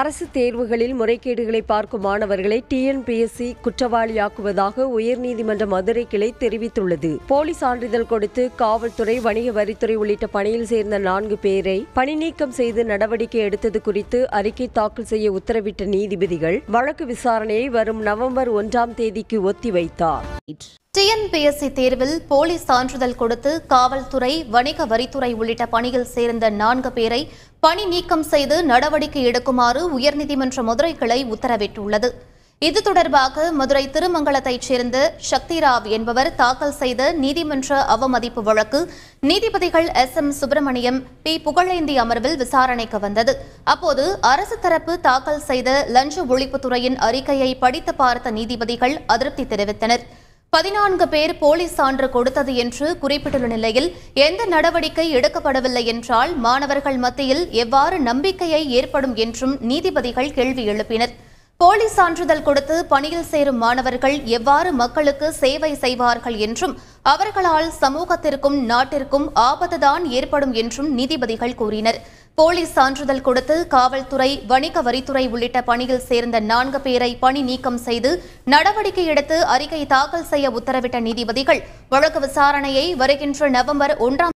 அரசு தேர்வுகளில் முறைகேடுகளை பார்க்கும் மாணவர்களை டிஎன்பிஎஸ்சி குற்றவாளியாக்குவதாக உயர்நீதிமன்ற மதுரை கிளை தெரிவித்துள்ளது போலி சான்றிதழ் கொடுத்து காவல்துறை வணிக வரித்துறை உள்ளிட்ட பணியில் சேர்ந்த நான்கு பேரை பணி செய்து நடவடிக்கை எடுத்தது குறித்து அறிக்கை தாக்கல் செய்ய உத்தரவிட்ட நீதிபதிகள் வழக்கு விசாரணையை வரும் நவம்பர் ஒன்றாம் தேதிக்கு ஒத்திவைத்தார் டிஎன்பிஎஸ்சி தேர்வில் போலி சான்றிதழ் கொடுத்து காவல்துறை வணிக வரித்துறை உள்ளிட்ட பணியில் சேர்ந்த நான்கு பேரை பணி நீக்கம் செய்து நடவடிக்கை எடுக்குமாறு உயர்நீதிமன்ற மதுரை கிளை உத்தரவிட்டுள்ளது இது தொடர்பாக மதுரை திருமங்கலத்தைச் சேர்ந்த சக்திராவ் என்பவர் தாக்கல் செய்த நீதிமன்ற அவமதிப்பு வழக்கு நீதிபதிகள் S M Subramaniam P Pugazhendhi அமர்வில் விசாரணைக்கு வந்தது அப்போது அரசு தரப்பு தாக்கல் செய்த லஞ்ச ஒழிப்புத்துறையின் அறிக்கையை படித்து பார்த்த நீதிபதிகள் அதிருப்தி தெரிவித்தனர் பதினான்கு பேர் போலி சான்று கொடுத்தது என்று குறிப்பிட்டுள்ள நிலையில் எந்த நடவடிக்கை எடுக்கப்படவில்லை என்றால் மாணவர்கள் மத்தியில் எவ்வாறு நம்பிக்கையை ஏற்படும் என்றும் நீதிபதிகள் கேள்வி எழுப்பினர் போலி சான்றிதழ் கொடுத்து பணியில் சேரும் மாணவர்கள் எவ்வாறு மக்களுக்கு சேவை செய்வார்கள் என்றும் அவர்களால் சமூகத்திற்கும் நாட்டிற்கும் ஆபத்துதான் ஏற்படும் என்றும் நீதிபதிகள் கூறினர் போலீஸ் சான்றிதழ் கொடுத்து காவல்துறை வணிக வரித்துறை உள்ளிட்ட பணியில் சேர்ந்த நான்கு பேரை பணி நீக்கம் செய்து நடவடிக்கை எடுத்து அறிக்கை தாக்கல் செய்ய உத்தரவிட்ட நீதிபதிகள் வழக்கு விசாரணையை வருகின்ற நவம்பர் ஒன்றாம்